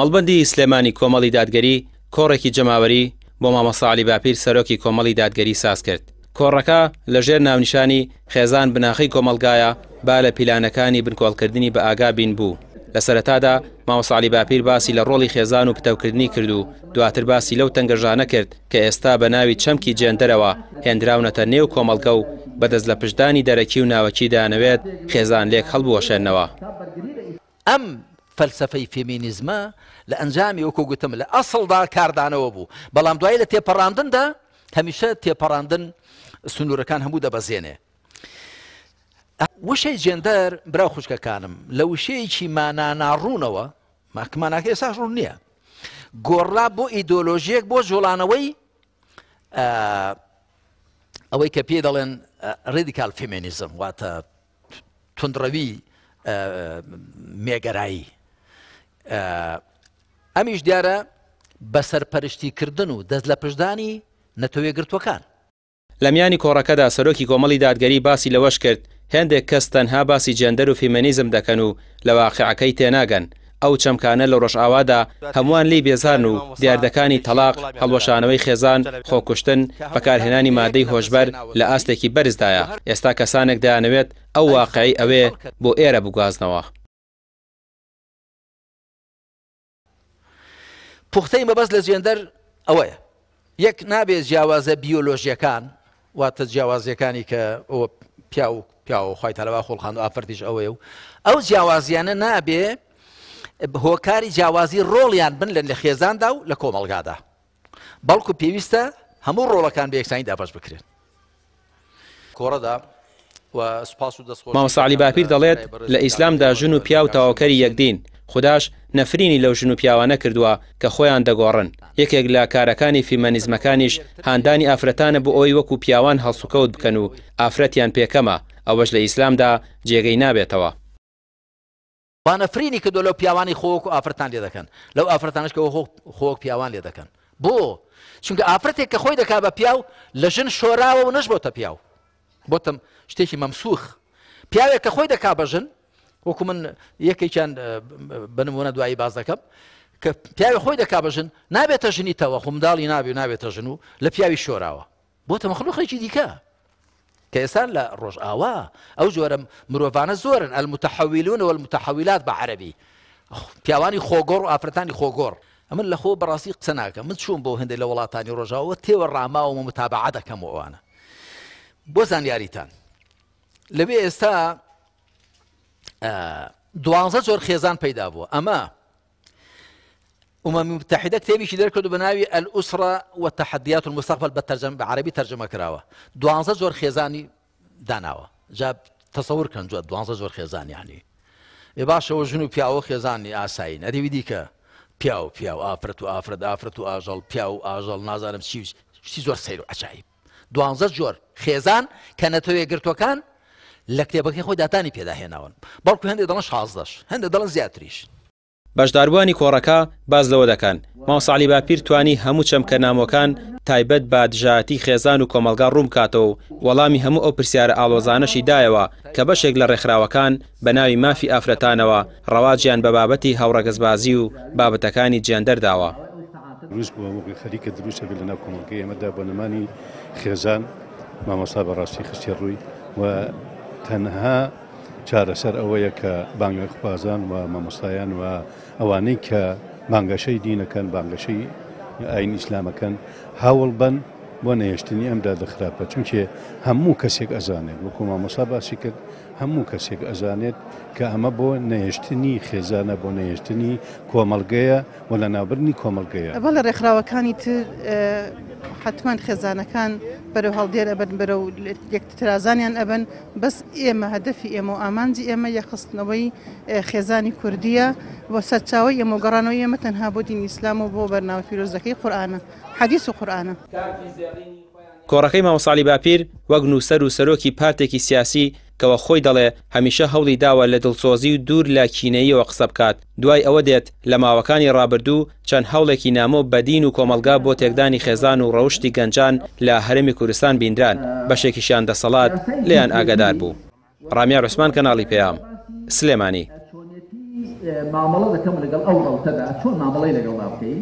مەڵبندی ئیسلێمانی کۆمەڵی دادگەری کۆڕێکی جەماوەری بۆ مامەساعلی باپیر سەرۆکی کۆمەڵی دادگەری ساز کرد کۆڕەکە لەژێر ناونیشانی خێزان بناخی کۆمەلگایە با لە پیلانەکانی بنکۆڵکردنی بە ئاگا بین بوو لە سەرەتادا ماوەساعلی باپیر باسی لە ڕۆڵی خێزان و پتەوکردنی کرد و دواتر باسی لەو تەنگەژانە کرد کە ئێستا بە ناوی چەمکی جێندەرەوە هێنراونەتە نێو کۆمەلگە و بەدەست لە پشتدانی دەرەکی و ناوەکی دانەوێت خێزان لێک هەڵبوەشێنەوە. ئەم فەلسفەی فێمینیزمە لە ئەنجامی وەکو گوتم لە ئەسڵدا کاردانەوە بوو بەڵام دوای لە تێپەڕاندندا هەمیشە تێپەڕاندن سنوورەکان هەموو دەبەزێنێ وشەی جێندەر برا خوشکەکانم لە وشەیەکی ماناناڕوونەوە ماکماناکە ئێساش ڕوون نییە گۆڕلا بۆ ئیدۆلۆژیەک بۆ جوڵانەوەی ئەوەی کە پێ دەڵێن ڕێدیکال فێمینیزم واتە تندڕەوی مێگەرایی ئەمیش دیارە بەسەرپەرشتیکردن و دەست لە پشدانی نەتەوێگرتوەکان لە میانی کۆڕەکەدا سەرۆکی کۆمەڵی دادگەری باسی لەوەش کرد هەندێک کەس تەنها باسی جێندەر و فیمەنیزم دەکەن و لە واقعەکەی تێناگەن ئەو چەمکانە لە ڕۆژئاوادا هەمووان لی بێزان و دیاردەکانی تەلاق هەڵوەشانەوەی خێزان خۆکوشتن بەکارهێنانی مادەی هۆشبەر لە ئاستێکی بەرزدایە ئێستا کەسانێک دایانەوێت ئەو واقعی ئەوێ بۆ ئێرە بگوازنەوە. پوختەی مەبەست لە زیێندەر ئەوەیە یەک نابێ جیاوازە بیۆلۆژیەکان واتە جیاوازیەکانی کە ئەوە پیا و پیاوە خی تەلەوا خۆڵخان و ئافرتیش ئەوەیە و ئەو جیاوازیانە نابێ هۆکاری جیاوازی ڕۆڵیان بن لە خێزاندا و لە کۆمەلگادا بەڵکو پێویستە هەموو ڕۆڵەکان بە یەکسانی دابش بکرێن کۆڕەدا مامەساعلی باپیر دەڵێت لە ئیسلامدا ژن و پیا و تاواکەری یەکدین خداش نەفرینی لەو ژن و پیاوانە کردووە کە خۆیان دەگۆڕن یەکێک لە کارەکانی فیمەنیزمەکانیش هاندانی ئافرەتانە بۆ ئەوی وەکو پیاوان هەڵسوکەوت بکەن و ئافرەتیان پێکەمە ئەوەش لە ئیسلامدا جێگەی نابێتەوە بانەفرینی کردو لەو پیاوانی خۆک و ئافرەتان لێ دەکەن لەو ئافرەتانش کە خۆک پیاوان لێ دەکەن بۆ چونکە ئافرەتێک کە خۆی دەکا بە پیاو لە ژن شۆراوە و نەش بۆتە پیاو بۆتم شتێکی مەمسوخ پیاوێک کە خۆی دەکا بە ژن وەکو من یەکێکیان بنمونە دوایی باز دەکەم کە پیاوی خۆی دەکا بەژن نابێتە ژنی تەوە خمداڵی نابێ و نابێتە ژن و لە پیاوی شۆراوە بۆتە مەخلوخێکی دیکە کە ئێسان لە ڕۆژئاوا ئەو جۆرە مرۆڤانە زۆرن ئەلمتەحەویلون و المتەحەویلات بە عەربی پیاوانی خۆگۆڕ و ئافرەتانی خۆگۆڕ ئەمن لە خۆ بەڕاستی قسە ناکەم من چوون بۆ هەندێک لە وڵاتانی ڕۆژاوە تێوە ڕاماوە و متابعە دەکەم ئەوانە بۆ زانیاریتان لەوێ ئێستا دوانزە زۆر خێزان پەیدا بووە ئەمە ومەمی متحدە کتێبیشی دەرکرد بە ناوی ئەلئوسرا و تحدیات و مستقبل بە تەرجەم بە عربی تەرجمە کراوە دوانزە زۆر خێزانی داناوە جا تەسەور کەنجوە دوانزە زۆر خێزانیانی ێ باشەوە ژن و پیاوە خێزانی ئاسایی نەریوی دیکە پیا و پیا و ئافرەت و ئافرەت ئافرەت و ئاژەڵ پیا و ئاژەڵ نازانم چی شتی زۆر سیر و ئەچایی دوانزە جۆر خێزان کە نەتەوێ گرتوەکان لە کتێبەکەی خۆی داتانی پێداهێناون بەڵکو هەندێک دەڵن شازدەش هەندێک دەڵن زیاتریش بەشداروانی کۆڕەکە باز لەوە دەکەن ماوسعلی باپیر توانی هەموو چەمکە نامۆکان تایبەت بادژاتی خێزان و کۆمەلگا ڕووم کاتەوە وەڵامی هەموو ئەو پرسیارە ئالۆزانەشی دایەوە کە بەشێک لە ڕێکخراوەکان بە ناوی مافی ئافرەتانەوە ڕەواجیان بە بابەتی هاوڕەگەزبازی و بابەتەکانی جێندەرداوە ڕوز بۆ خەریکە دروستە لە ناو کۆمەلگەی ئەمەدا بۆ نەمانی خێزان مامۆستا بەڕاستی خستی ڕووی و تەنها چارەسەر ئەوەیە کە بانگەخ بازان و مامۆستایان و ئەوانەی کە مانگەشەی دینەکەن بانگەشەی ئاین ئیسلامەکەن هاوڵ بن بۆ نەهێشتنی ئەمدا دەخراپە چونکێ هەموو کەسێک ئەزانێت وەکو مامۆسا باسی کرد هەموو کەسێک ئەزانێت کە ئەمە بۆ نەهێشتنی خێزانە بۆ نەهێشتنی کۆمەلگەیە و لە نابرنی کۆمەلگەیە بە لە ڕێکخراوەکانی تر حتمما خێزانەکان بەرەو هەڵدێر ئەبن بەرە یەکترازانیان ئەبن بەس ئێمە هەدەفی ئێمە و ئامانجی ئێمە یەخستنەوەی خێزانی کوردیە بۆ سەرچاوی ئێمە گەڕانەوە ئێمە تەنها بۆ دین ئیسلام و بۆ بەرناوە پیرۆزەکەی قورآانە حەدیث و قورآانە. کۆڕەکەی مامەساڵی باپیر وەک نووسەر و سەرۆکی پارتێکی سیاسی کەەوە خۆی دەڵێ هەمیشە هەوڵی داوە لە دڵسۆزی و دوور لە کینەیەوە قسە بکات دوای ئەوە دێت لە ماوەکانی ڕابردوو چەند هەوڵێکی نامۆ بەدین و کۆمەلگا بۆ تێکدانی خێزان و ڕەوشی گەنجان لە هەرمی کوردستان بیندران بەشێکیشیان دەسەڵات لیان ئاگادار بوو ڕامیا ڕسمان کەناڵی پێام سلێمانی مامەڵە دەکەم لەگەڵ ئەو ڕەوتەدا چۆن مامەڵی لەگەڵ ناوکەی